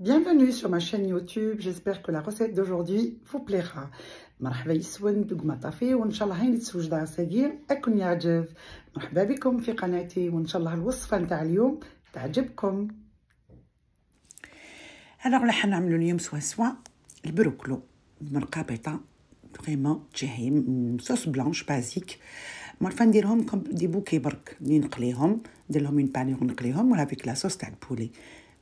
Bienvenue sur ma chaîne YouTube, j'espère que la recette d'aujourd'hui vous plaira. مرحبا طافي وان شاء الله في قناتي وان شاء الله الوصفة نتاع اليوم تعجبكم اليوم سوا سوا صوص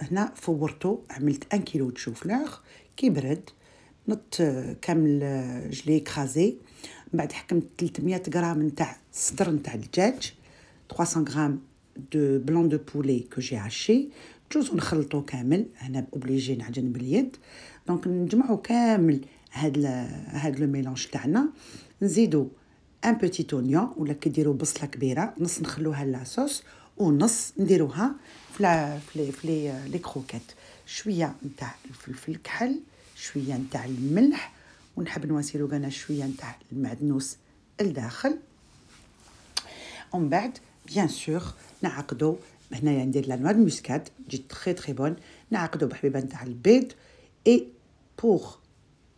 هنا فورتو عملت ان كيلو دو كيبرد نط آه، كامل جلي آه، كرازي من بعد حكمت 300 غرام نتاع صدر نتاع الدجاج 300 غرام دو بلون دو بولي كو جي عشي جوز نخلطو كامل هنا اوبليجي نعجن باليد دونك نجمعو كامل هاد هاد لو ميلونج تاعنا نزيدو ان بوتي اونيون ولا كديرو بصله كبيره نص نخلوها لاصوص ونص نديروها في لي في لي كروكيت شويه نتاع الفلفل الكحل شويه نتاع الملح ونحب نواسيلو انا شويه نتاع المعدنوس لداخل ومن بعد بيان سور نعقدو هنايا ندير لا نوا موسكاد تجي تخي تخي بون نعقدو بحبيبه نتاع البيض اي بوغ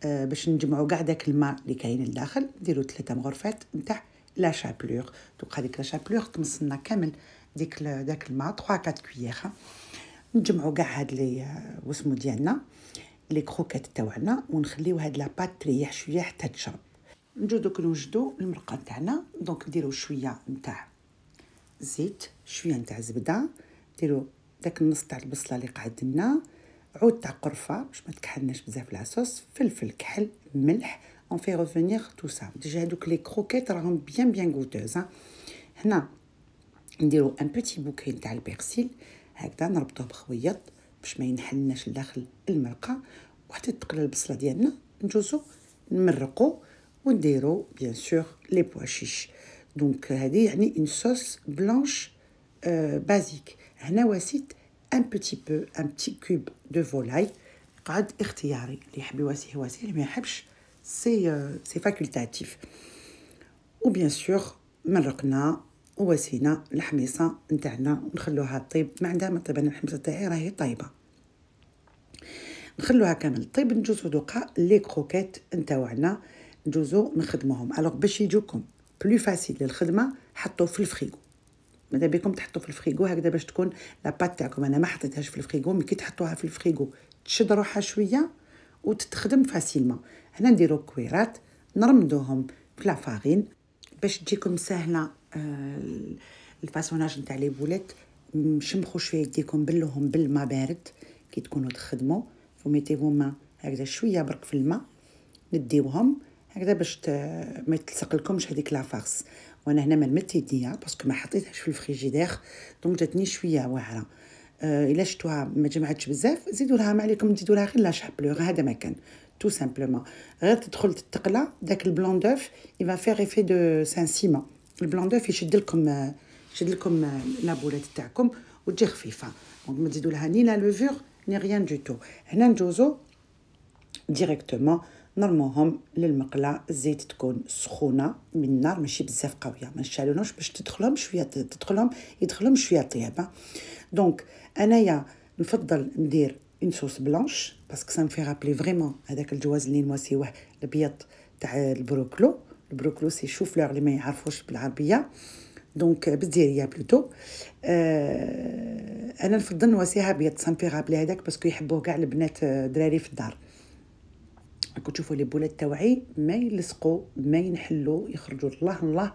آه باش نجمعو كاع داك الماء اللي كاين لداخل نديرو ثلاثه مغرفات نتاع لا شابلور دوك هذيك لا شابلور تمصنا كامل ديك داك الماء 3 4 كوييغ نجمعوا كاع هاد لي آه، وسمو ديالنا لي كروكات تاعنا ونخليو هاد لاباط تريح شويه حتى تشرب نجو دوك نوجدو المرقه تاعنا دونك نديرو شويه نتاع زيت شويه نتاع زبده نديرو داك النص تاع البصله اللي قعد لنا عود تاع قرفه باش ما تكحلناش بزاف لاصوص فلفل كحل ملح اون في ريفينير تو سا ديجا هادوك لي كروكيت راهم بيان بيان غوتوز آه. هنا نديرو ان بوتي بوكي تاع البيرسيل هكذا نربطوه بخويط باش ما ينحلناش لداخل المرقه وحتى تقلى البصله ديالنا ندوزو نمرقو ونديرو بيان سور لي بواشيش دونك هذه يعني اون صوص بلانش آه بازيك هنا واسيت ان بوتي بو ان بوتي كوب دو فولاي قعد اختياري اللي يحب يواسيه يواسيه اللي ما يحبش سي سي فاكولتاتيف وبيان سور مرقنا وسينا الحميصه نتاعنا نخلوها طيب ما عندها ما طيب انا الحميصه تاعي راهي طايبه نخلوها كامل طيب نجوزو دوقا لي كروكيت نتاعنا نجوزو نخدموهم الوغ باش يجوكم بلو فاسيل للخدمه حطوه في الفريغو ماذا بكم تحطوا في الفريغو هكذا باش تكون لاباط تاعكم انا ما حطيتهاش في الفريغو مي كي تحطوها في الفريغو تشد روحها شويه وتتخدم فاسيلمون هنا نديرو كويرات نرمدوهم في لافارين باش تجيكم ساهله آه، الفاسوناج نتاع لي بولات شمخوا شويه يديكم بلوهم بالما بارد كي تكونوا تخدموا وميتيهم هكذا شويه برك في الماء نديوهم هكذا باش ما تلصق لكمش هذيك فارس وانا هنا ما لمت يديا باسكو ما حطيتهاش في الفريجيدير دونك جاتني شويه واعره آه الا ما جمعتش بزاف زيدوا لها ما عليكم تزيدوا لها غير لا بلوغ هذا ما كان تو سامبلومون غير تدخل تتقلى داك البلون دوف يفا فيغ ايفي دو سيمون البلون دوف يشد لكم يشد لكم لابولات تاعكم وتجي خفيفه دونك ما تزيدوا لها لا لوفور ني ريان دو تو هنا ندوزو ديريكتومون نرموهم للمقله الزيت تكون سخونه من النار ماشي بزاف قويه ما نشعلوهمش باش تدخلهم شويه تدخلهم يدخلهم شويه طيابه دونك انايا نفضل ندير اون صوص بلانش باسكو سا مفي رابلي فريمون هذاك الجواز اللي نواسيوه الابيض تاع البروكلو البروكلوس سي فلور اللي ما يعرفوش بالعربيه دونك بالديريه بلوتو آه انا نفضل نواسيها بيض سامبيغابل هذاك باسكو يحبوه كاع البنات دراري في الدار راكم تشوفوا لي بولات تاوعي ما يلصقوا ما ينحلوا يخرجوا الله الله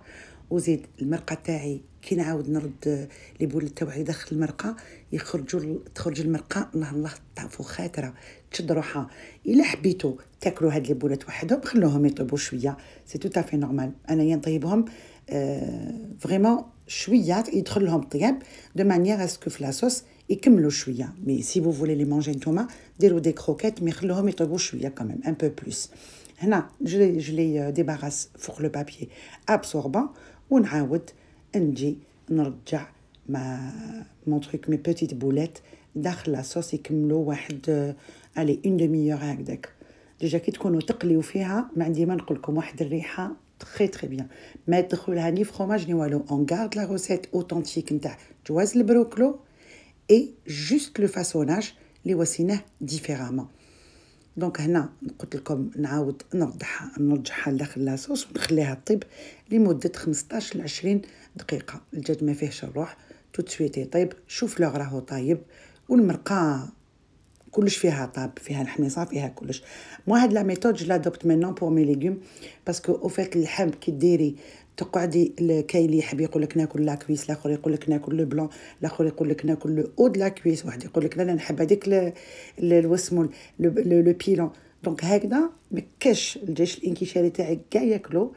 وزيد المرقه تاعي كي نعاود نرد لي بول تاعي داخل المرقه يخرجوا تخرج المرقه الله الله طافو خاطره تشد روحها الا حبيتو تاكلوا هاد لي بولات وحدهم خلوهم يطيبوا شويه سي تو تافي نورمال انايا نطيبهم فريمون آه شويه يدخل لهم طياب دو مانيير اسكو في لاصوص يكملوا شويه مي سي فو فولي لي مونجي نتوما ديروا دي كروكيت مي خلوهم يطيبوا شويه كمان ان بو بلوس هنا جلي جلي ديباراس فوق لو بابيي ابسوربون ونعاود نجي نرجع مع مون تروك مي بوتيت بولات داخل لاصوص يكملوا واحد الي اون دومي اور هكداك ديجا كي تكونوا تقليو فيها ما عندي ما نقول لكم واحد الريحه تخي تخي بيان ما تدخلها ني فروماج ني والو اون غارد لا روسيت اوتنتيك نتاع جواز البروكلو اي جوست لو فاصوناج اللي وسيناه ديفيرامون دونك هنا قلت لكم نعاود نرجعها نرجعها لاخر لاصوص ونخليها طيب لمده 15 ل 20 دقيقه الدجاج ما فيهش الروح تو سويت يطيب شوف لو راهو طايب والمرقه كلش فيها طاب فيها الحميصه فيها كلش مو هاد لا ميثود لا دوبت مينون بور مي ليغوم باسكو او فات اللحم كي ديري تقعدي كاين اللي يحب يقول لك ناكل لاكويس الاخر يقول لك ناكل لو بلون الاخر يقول لك ناكل لو او د لاكويس واحد يقول لك لا انا نحب هذيك واسمو لو بيلون دونك هكذا ما كاش الجيش الانكشاري تاعك كاع ياكلو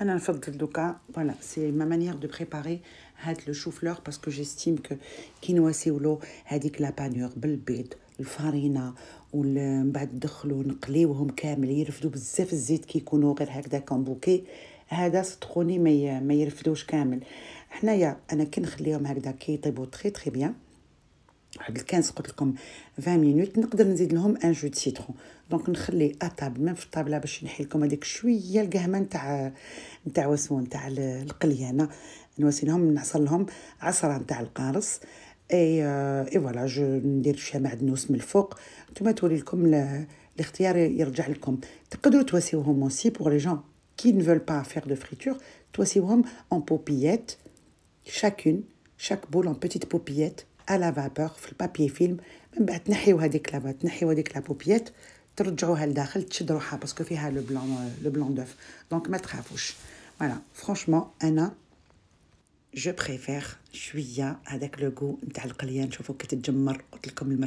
انا نفضل دوكا فوالا سي ما مانيير دو بريباري هاد لو شوفلور باسكو جيستيم كو كي نواسيولو هذيك لا بانيور بالبيض الفرينه ومن بعد دخلوا نقليوهم كامل يرفدو بزاف الزيت كيكونوا غير هكذا كومبوكي هذا صدقوني ما ما يرفدوش كامل حنايا انا كنخليهم هكذا كيطيبوا تخي تخي بيان واحد 15 قلت لكم 20 مينوت نقدر نزيد لهم ان جو سيترون دونك نخلي اطاب ميم في الطابله باش نحي لكم هذيك شويه القهمه نتاع نتاع وسون نتاع القليانه نواسي لهم نعصر لهم عصره نتاع القارص اي اي فوالا جو ندير شويه معدنوس من الفوق نتوما تولي لكم الاختيار يرجع لكم تقدروا تواسيوهم اوسي بوغ لي جون qui ne veulent pas faire de friture, toi c'est en paupillettes, chacune, chaque boule en petite poupillette, à la vapeur, le papier film, bah, la parce que tu le euh, le blanc d'œuf donc mettre à bouche voilà franchement Anna je préfère Julia avec le goût de la je vois que tu te comme le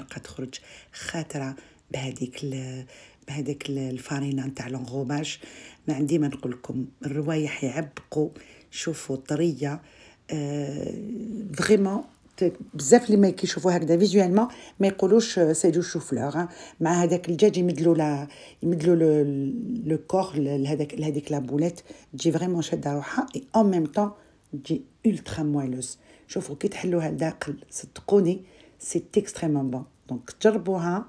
je le بهذاك الفارينة نتاع لونغوماج ما عندي ما نقول لكم الروايح يعبقوا شوفوا طريه فريمون آه، بزاف اللي ما كيشوفوها هكذا فيزوالمون ما يقولوش آه، سي دو شوفلور آه. مع هذاك الدجاج يمدلو لا يمدلو لو كور لهذاك لهذيك لا تجي فريمون شاده روحها اي اون ميم طون تجي اولترا مويلوس شوفوا كي تحلوها لداخل صدقوني سي اكستريمون بون دونك تجربوها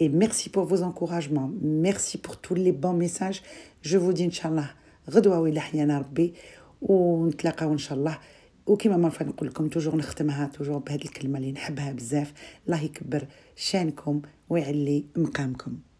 Et merci pour vos encouragements. Merci pour tous les bons messages. Je vous dis, Inch'Allah, غدوة ولا حيانا ربي ونتلاقاو ان شاء الله وكما مرة نقول لكم توجور نختمها توجور بهذه الكلمه اللي نحبها بزاف الله يكبر شانكم ويعلي مقامكم